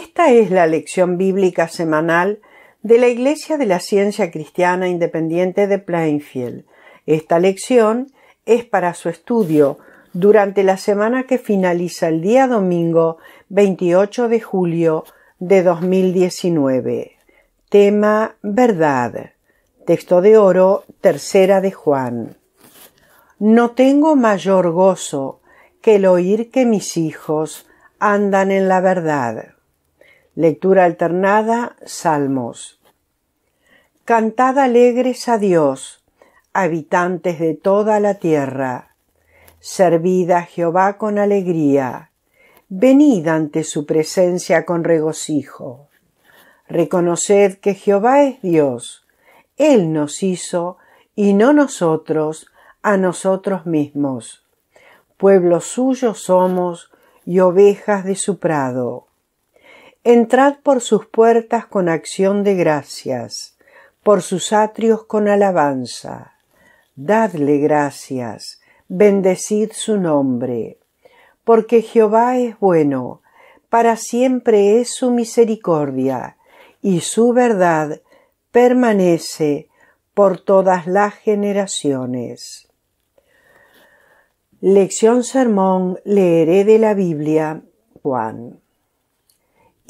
Esta es la lección bíblica semanal de la Iglesia de la Ciencia Cristiana Independiente de Plainfield. Esta lección es para su estudio durante la semana que finaliza el día domingo 28 de julio de 2019. Tema Verdad. Texto de oro, tercera de Juan. No tengo mayor gozo que el oír que mis hijos andan en la verdad. Lectura alternada, Salmos. Cantad alegres a Dios, habitantes de toda la tierra. Servid a Jehová con alegría. Venid ante su presencia con regocijo. Reconoced que Jehová es Dios. Él nos hizo y no nosotros a nosotros mismos. Pueblo suyo somos y ovejas de su prado. Entrad por sus puertas con acción de gracias, por sus atrios con alabanza. Dadle gracias, bendecid su nombre, porque Jehová es bueno, para siempre es su misericordia, y su verdad permanece por todas las generaciones. Lección Sermón leeré de la Biblia Juan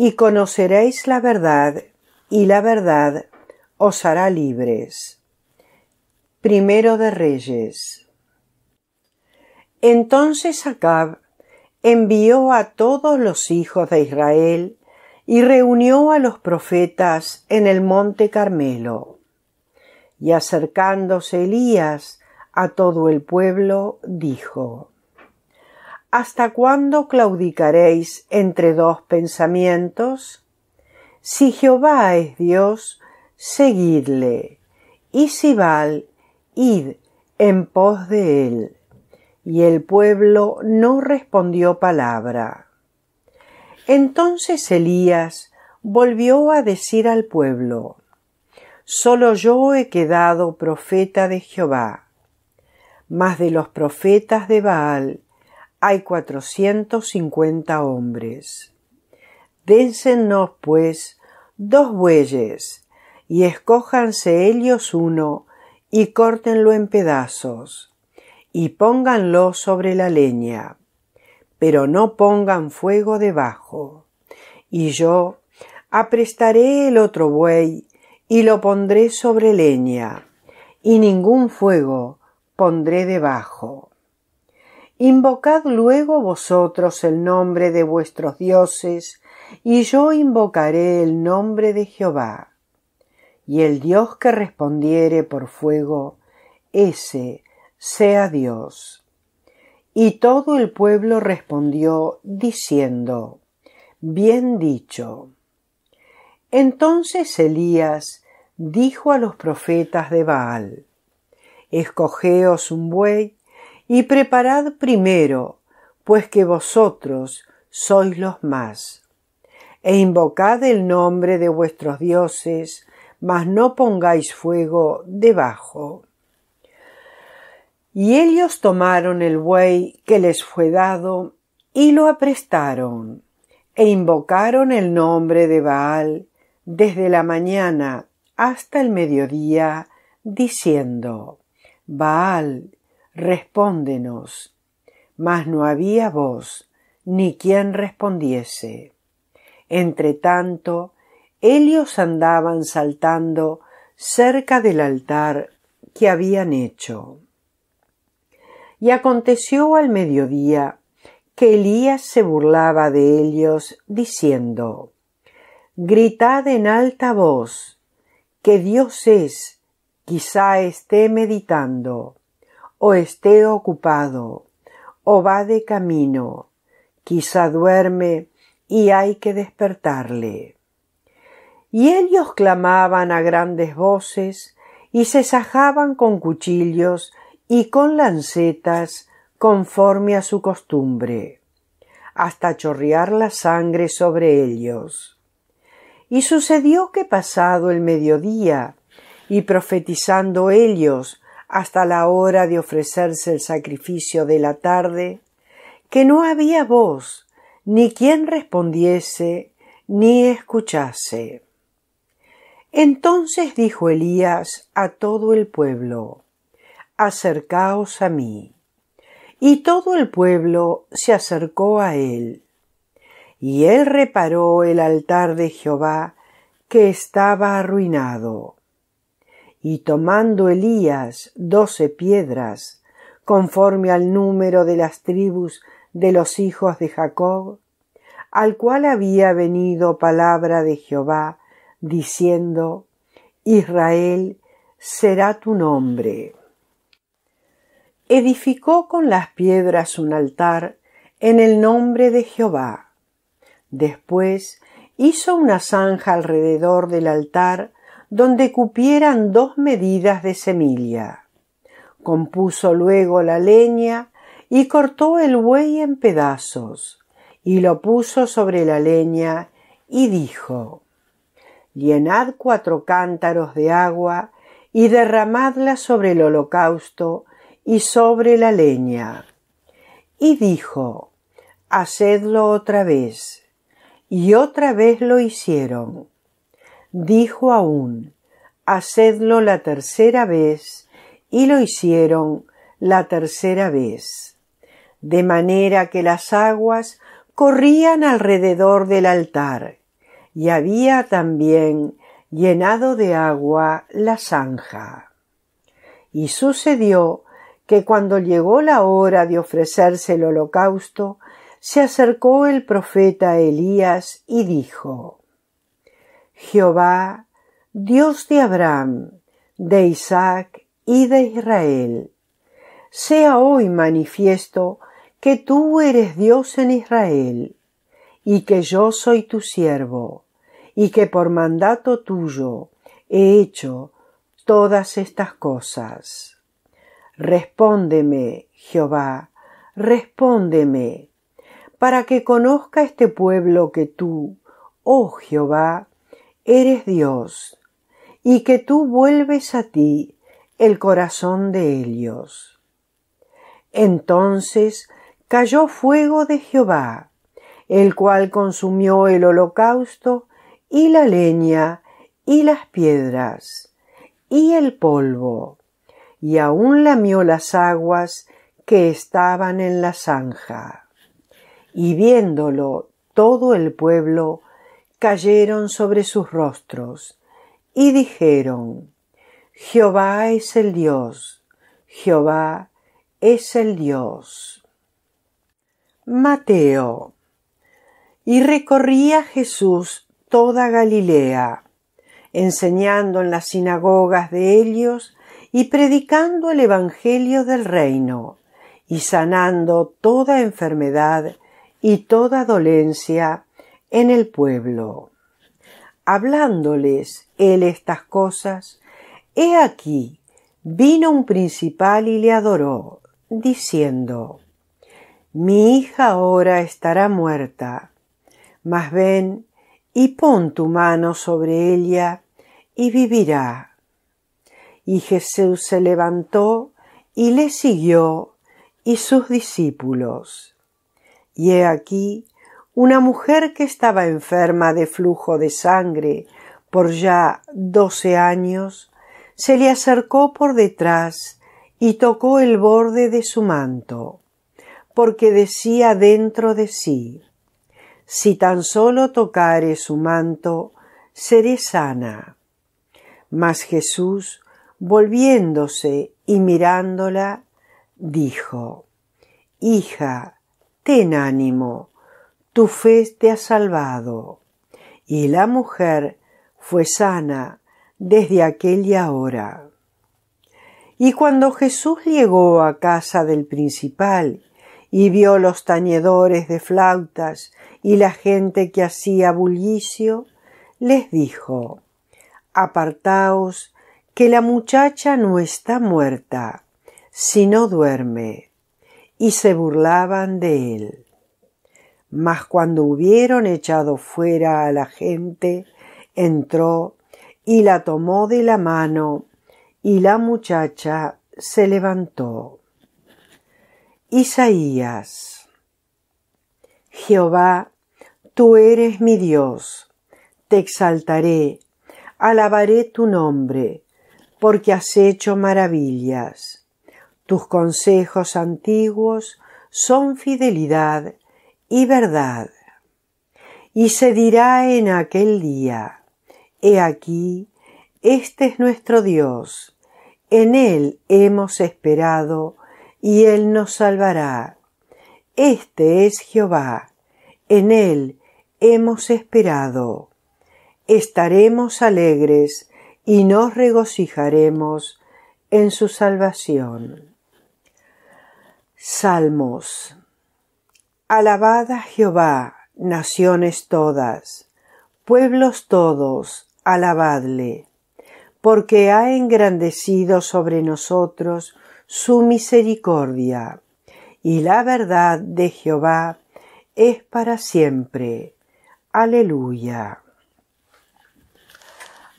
y conoceréis la verdad, y la verdad os hará libres. Primero de Reyes. Entonces Acab envió a todos los hijos de Israel y reunió a los profetas en el monte Carmelo. Y acercándose Elías a todo el pueblo, dijo, ¿Hasta cuándo claudicaréis entre dos pensamientos? Si Jehová es Dios, seguidle, y si Baal, id en pos de él. Y el pueblo no respondió palabra. Entonces Elías volvió a decir al pueblo, Solo yo he quedado profeta de Jehová, mas de los profetas de Baal hay cuatrocientos cincuenta hombres. Dénsenos, pues, dos bueyes, y escójanse ellos uno, y córtenlo en pedazos, y pónganlo sobre la leña, pero no pongan fuego debajo. Y yo aprestaré el otro buey, y lo pondré sobre leña, y ningún fuego pondré debajo. Invocad luego vosotros el nombre de vuestros dioses, y yo invocaré el nombre de Jehová. Y el Dios que respondiere por fuego, ese sea Dios. Y todo el pueblo respondió diciendo, Bien dicho. Entonces Elías dijo a los profetas de Baal, Escogeos un buey y preparad primero, pues que vosotros sois los más. E invocad el nombre de vuestros dioses, mas no pongáis fuego debajo. Y ellos tomaron el buey que les fue dado y lo aprestaron, e invocaron el nombre de Baal desde la mañana hasta el mediodía, diciendo, Baal, respóndenos. Mas no había voz, ni quien respondiese. Entre tanto, ellos andaban saltando cerca del altar que habían hecho. Y aconteció al mediodía que Elías se burlaba de ellos, diciendo Gritad en alta voz, que Dios es, quizá esté meditando o esté ocupado, o va de camino, quizá duerme y hay que despertarle. Y ellos clamaban a grandes voces y se sajaban con cuchillos y con lancetas conforme a su costumbre, hasta chorrear la sangre sobre ellos. Y sucedió que pasado el mediodía, y profetizando ellos hasta la hora de ofrecerse el sacrificio de la tarde, que no había voz, ni quien respondiese, ni escuchase. Entonces dijo Elías a todo el pueblo, Acercaos a mí. Y todo el pueblo se acercó a él. Y él reparó el altar de Jehová que estaba arruinado y tomando Elías doce piedras, conforme al número de las tribus de los hijos de Jacob, al cual había venido palabra de Jehová, diciendo, Israel será tu nombre. Edificó con las piedras un altar en el nombre de Jehová. Después hizo una zanja alrededor del altar donde cupieran dos medidas de semilla. Compuso luego la leña y cortó el buey en pedazos y lo puso sobre la leña y dijo Llenad cuatro cántaros de agua y derramadla sobre el holocausto y sobre la leña. Y dijo Hacedlo otra vez. Y otra vez lo hicieron dijo aún, Hacedlo la tercera vez, y lo hicieron la tercera vez. De manera que las aguas corrían alrededor del altar, y había también llenado de agua la zanja. Y sucedió que cuando llegó la hora de ofrecerse el holocausto, se acercó el profeta Elías y dijo Jehová, Dios de Abraham, de Isaac y de Israel. Sea hoy manifiesto que tú eres Dios en Israel, y que yo soy tu siervo, y que por mandato tuyo he hecho todas estas cosas. Respóndeme, Jehová, respóndeme, para que conozca este pueblo que tú, oh Jehová, eres Dios y que tú vuelves a ti el corazón de ellos. Entonces cayó fuego de Jehová, el cual consumió el holocausto y la leña y las piedras y el polvo, y aún lamió las aguas que estaban en la zanja. Y viéndolo todo el pueblo cayeron sobre sus rostros y dijeron, Jehová es el Dios, Jehová es el Dios. Mateo. Y recorría Jesús toda Galilea, enseñando en las sinagogas de ellos y predicando el Evangelio del reino, y sanando toda enfermedad y toda dolencia en el pueblo. Hablándoles él estas cosas, he aquí, vino un principal y le adoró, diciendo, Mi hija ahora estará muerta, mas ven y pon tu mano sobre ella y vivirá. Y Jesús se levantó y le siguió y sus discípulos. Y he aquí una mujer que estaba enferma de flujo de sangre por ya doce años, se le acercó por detrás y tocó el borde de su manto, porque decía dentro de sí Si tan solo tocare su manto, seré sana. Mas Jesús, volviéndose y mirándola, dijo Hija, ten ánimo, tu fe te ha salvado. Y la mujer fue sana desde aquella hora. Y cuando Jesús llegó a casa del principal y vio los tañedores de flautas y la gente que hacía bullicio, les dijo, Apartaos, que la muchacha no está muerta, sino duerme. Y se burlaban de él. Mas cuando hubieron echado fuera a la gente, entró y la tomó de la mano, y la muchacha se levantó. Isaías Jehová, tú eres mi Dios, te exaltaré, alabaré tu nombre, porque has hecho maravillas. Tus consejos antiguos son fidelidad y verdad. Y se dirá en aquel día, He aquí, este es nuestro Dios, en Él hemos esperado, y Él nos salvará. Este es Jehová, en Él hemos esperado. Estaremos alegres y nos regocijaremos en su salvación. Salmos Alabad Jehová, naciones todas, pueblos todos, alabadle, porque ha engrandecido sobre nosotros su misericordia, y la verdad de Jehová es para siempre. Aleluya.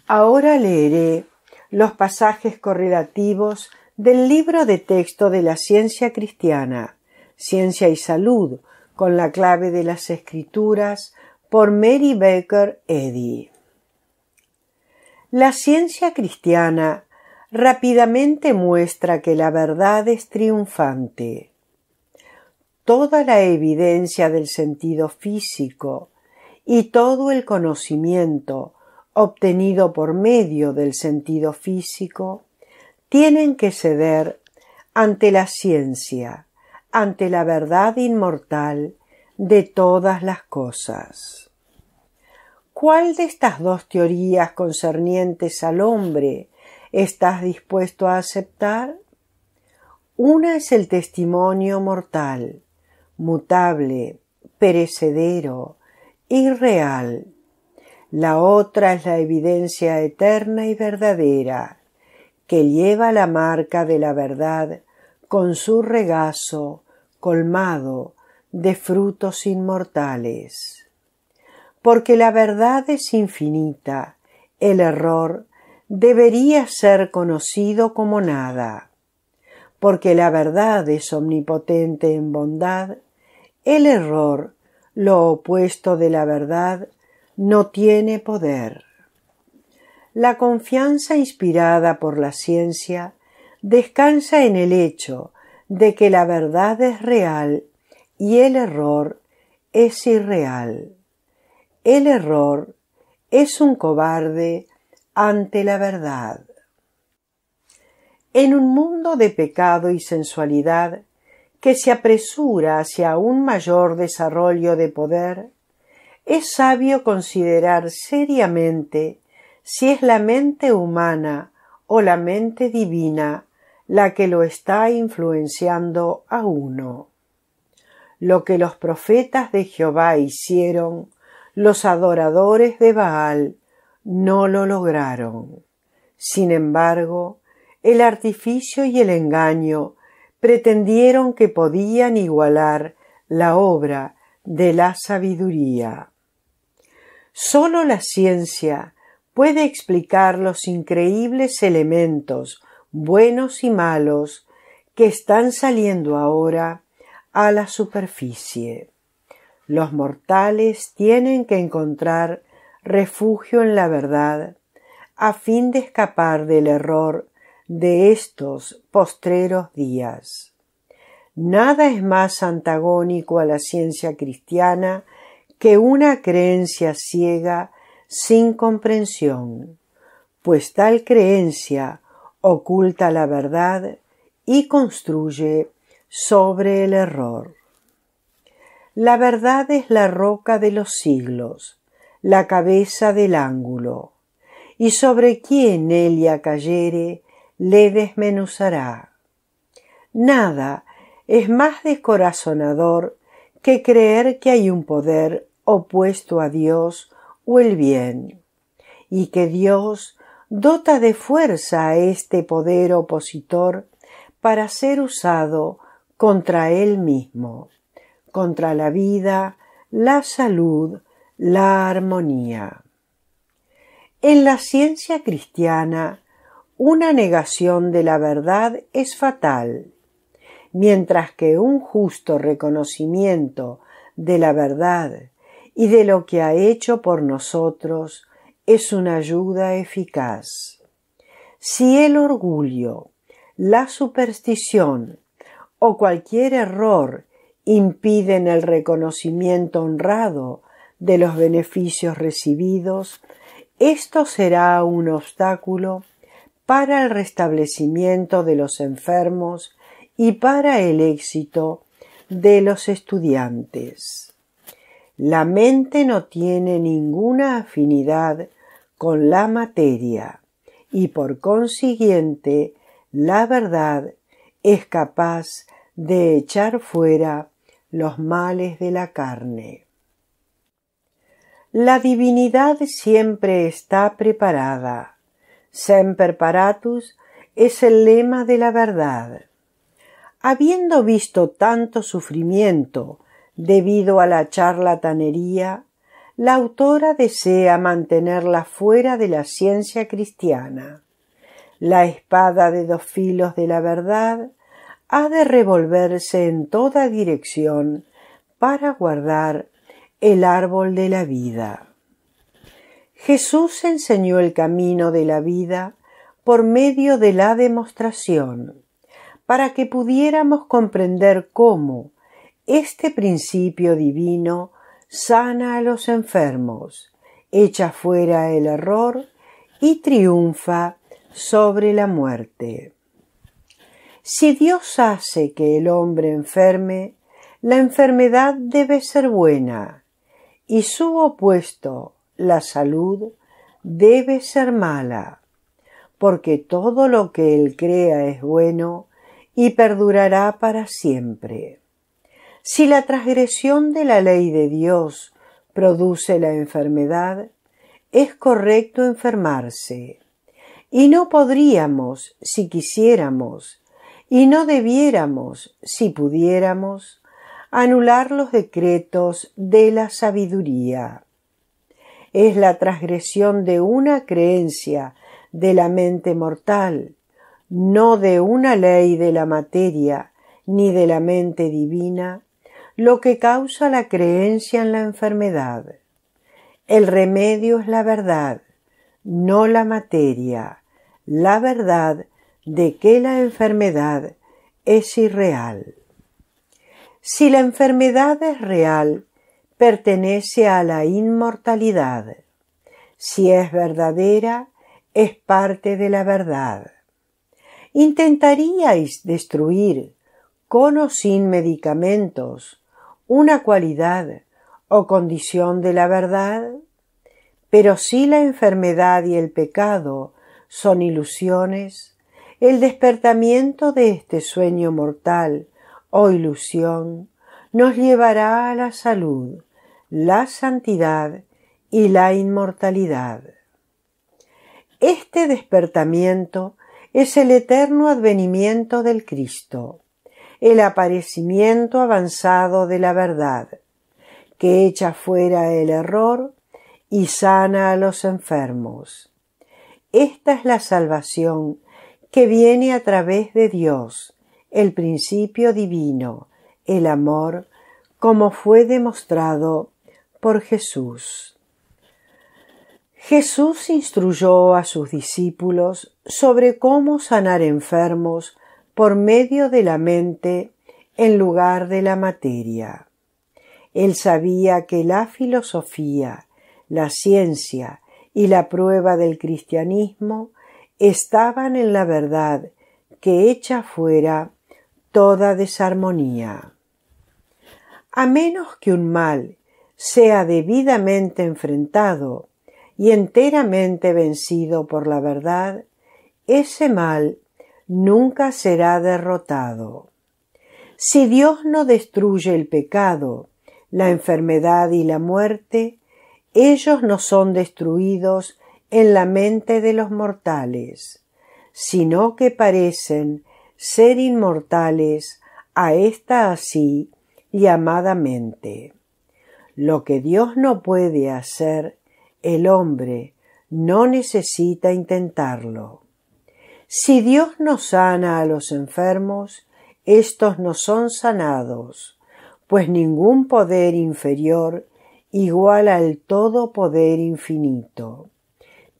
Ahora leeré los pasajes correlativos del libro de texto de la ciencia cristiana, Ciencia y Salud, con la clave de las escrituras por Mary Baker Eddy. La ciencia cristiana rápidamente muestra que la verdad es triunfante. Toda la evidencia del sentido físico y todo el conocimiento obtenido por medio del sentido físico tienen que ceder ante la ciencia ante la verdad inmortal de todas las cosas. ¿Cuál de estas dos teorías concernientes al hombre estás dispuesto a aceptar? Una es el testimonio mortal, mutable, perecedero, irreal. La otra es la evidencia eterna y verdadera, que lleva la marca de la verdad con su regazo colmado de frutos inmortales. Porque la verdad es infinita, el error debería ser conocido como nada. Porque la verdad es omnipotente en bondad, el error, lo opuesto de la verdad, no tiene poder. La confianza inspirada por la ciencia descansa en el hecho de que la verdad es real y el error es irreal. El error es un cobarde ante la verdad. En un mundo de pecado y sensualidad que se apresura hacia un mayor desarrollo de poder, es sabio considerar seriamente si es la mente humana o la mente divina la que lo está influenciando a uno. Lo que los profetas de Jehová hicieron, los adoradores de Baal no lo lograron. Sin embargo, el artificio y el engaño pretendieron que podían igualar la obra de la sabiduría. Sólo la ciencia puede explicar los increíbles elementos buenos y malos, que están saliendo ahora a la superficie. Los mortales tienen que encontrar refugio en la verdad a fin de escapar del error de estos postreros días. Nada es más antagónico a la ciencia cristiana que una creencia ciega sin comprensión, pues tal creencia oculta la verdad y construye sobre el error. La verdad es la roca de los siglos, la cabeza del ángulo, y sobre quien ella cayere le desmenuzará. Nada es más descorazonador que creer que hay un poder opuesto a Dios o el bien, y que Dios dota de fuerza a este poder opositor para ser usado contra él mismo, contra la vida, la salud, la armonía. En la ciencia cristiana, una negación de la verdad es fatal, mientras que un justo reconocimiento de la verdad y de lo que ha hecho por nosotros es una ayuda eficaz. Si el orgullo, la superstición o cualquier error impiden el reconocimiento honrado de los beneficios recibidos, esto será un obstáculo para el restablecimiento de los enfermos y para el éxito de los estudiantes. La mente no tiene ninguna afinidad con la materia y por consiguiente la verdad es capaz de echar fuera los males de la carne. La divinidad siempre está preparada. Semper paratus es el lema de la verdad. Habiendo visto tanto sufrimiento debido a la charlatanería, la autora desea mantenerla fuera de la ciencia cristiana. La espada de dos filos de la verdad ha de revolverse en toda dirección para guardar el árbol de la vida. Jesús enseñó el camino de la vida por medio de la demostración, para que pudiéramos comprender cómo este principio divino sana a los enfermos, echa fuera el error y triunfa sobre la muerte. Si Dios hace que el hombre enferme, la enfermedad debe ser buena y su opuesto, la salud, debe ser mala, porque todo lo que él crea es bueno y perdurará para siempre. Si la transgresión de la ley de Dios produce la enfermedad, es correcto enfermarse. Y no podríamos, si quisiéramos, y no debiéramos, si pudiéramos, anular los decretos de la sabiduría. Es la transgresión de una creencia de la mente mortal, no de una ley de la materia ni de la mente divina, lo que causa la creencia en la enfermedad. El remedio es la verdad, no la materia, la verdad de que la enfermedad es irreal. Si la enfermedad es real, pertenece a la inmortalidad. Si es verdadera, es parte de la verdad. ¿Intentaríais destruir, con o sin medicamentos, una cualidad o condición de la verdad, pero si la enfermedad y el pecado son ilusiones, el despertamiento de este sueño mortal o ilusión nos llevará a la salud, la santidad y la inmortalidad. Este despertamiento es el eterno advenimiento del Cristo el aparecimiento avanzado de la verdad, que echa fuera el error y sana a los enfermos. Esta es la salvación que viene a través de Dios, el principio divino, el amor, como fue demostrado por Jesús. Jesús instruyó a sus discípulos sobre cómo sanar enfermos por medio de la mente en lugar de la materia. Él sabía que la filosofía, la ciencia y la prueba del cristianismo estaban en la verdad que echa fuera toda desarmonía. A menos que un mal sea debidamente enfrentado y enteramente vencido por la verdad, ese mal nunca será derrotado. Si Dios no destruye el pecado, la enfermedad y la muerte, ellos no son destruidos en la mente de los mortales, sino que parecen ser inmortales a esta así llamadamente. Lo que Dios no puede hacer, el hombre no necesita intentarlo. Si Dios no sana a los enfermos, estos no son sanados, pues ningún poder inferior iguala al todo poder infinito.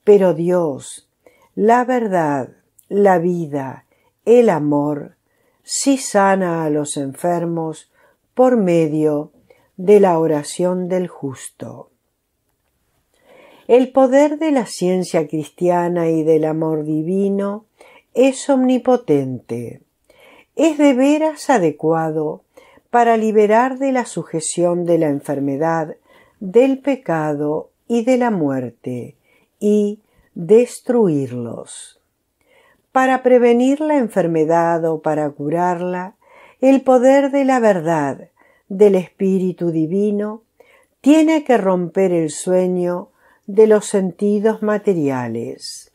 Pero Dios, la verdad, la vida, el amor, sí sana a los enfermos por medio de la oración del justo. El poder de la ciencia cristiana y del amor divino es omnipotente. Es de veras adecuado para liberar de la sujeción de la enfermedad, del pecado y de la muerte, y destruirlos. Para prevenir la enfermedad o para curarla, el poder de la verdad, del Espíritu Divino, tiene que romper el sueño de los sentidos materiales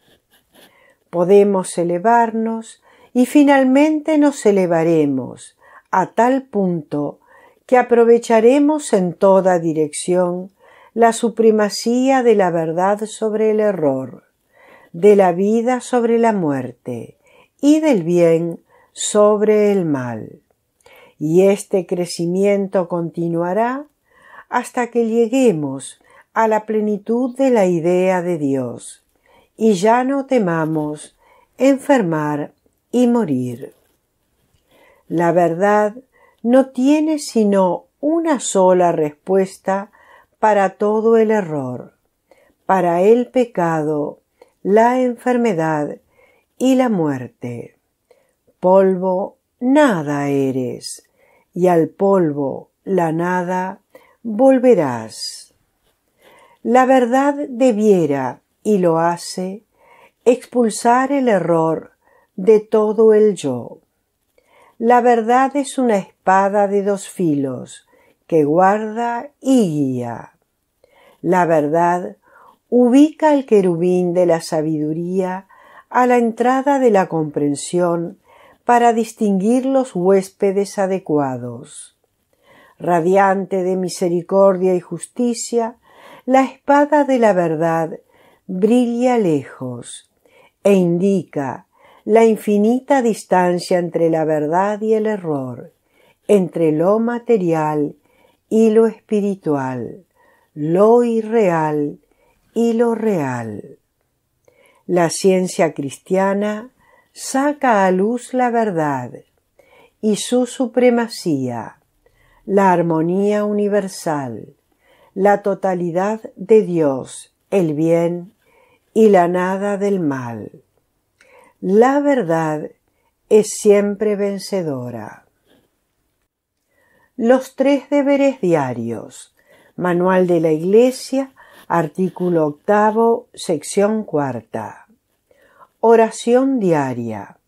podemos elevarnos y finalmente nos elevaremos a tal punto que aprovecharemos en toda dirección la supremacía de la verdad sobre el error, de la vida sobre la muerte y del bien sobre el mal. Y este crecimiento continuará hasta que lleguemos a la plenitud de la idea de Dios, y ya no temamos enfermar y morir. La verdad no tiene sino una sola respuesta para todo el error, para el pecado, la enfermedad y la muerte. Polvo, nada eres, y al polvo, la nada, volverás. La verdad debiera, y lo hace expulsar el error de todo el yo. La verdad es una espada de dos filos que guarda y guía. La verdad ubica el querubín de la sabiduría a la entrada de la comprensión para distinguir los huéspedes adecuados. Radiante de misericordia y justicia, la espada de la verdad brilla lejos e indica la infinita distancia entre la verdad y el error, entre lo material y lo espiritual, lo irreal y lo real. La ciencia cristiana saca a luz la verdad y su supremacía, la armonía universal, la totalidad de Dios, el bien y la nada del mal. La verdad es siempre vencedora. Los tres deberes diarios. Manual de la Iglesia, artículo octavo, sección cuarta. Oración diaria.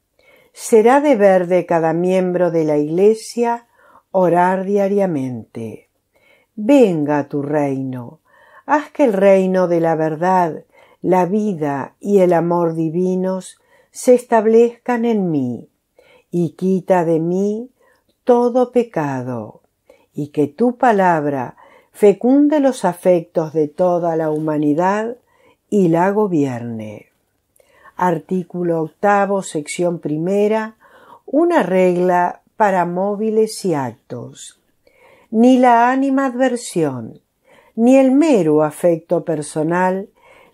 Será deber de cada miembro de la Iglesia orar diariamente. Venga tu reino. Haz que el reino de la verdad la vida y el amor divinos se establezcan en mí, y quita de mí todo pecado, y que tu palabra fecunde los afectos de toda la humanidad y la gobierne. Artículo octavo, sección primera, una regla para móviles y actos. Ni la ánima adversión, ni el mero afecto personal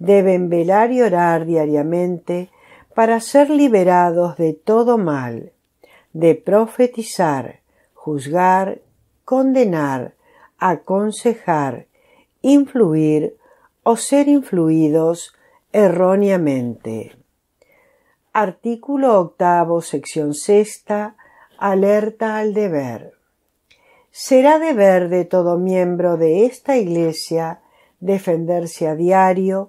deben velar y orar diariamente para ser liberados de todo mal, de profetizar, juzgar, condenar, aconsejar, influir o ser influidos erróneamente. Artículo octavo, sección sexta, alerta al deber. Será deber de todo miembro de esta Iglesia defenderse a diario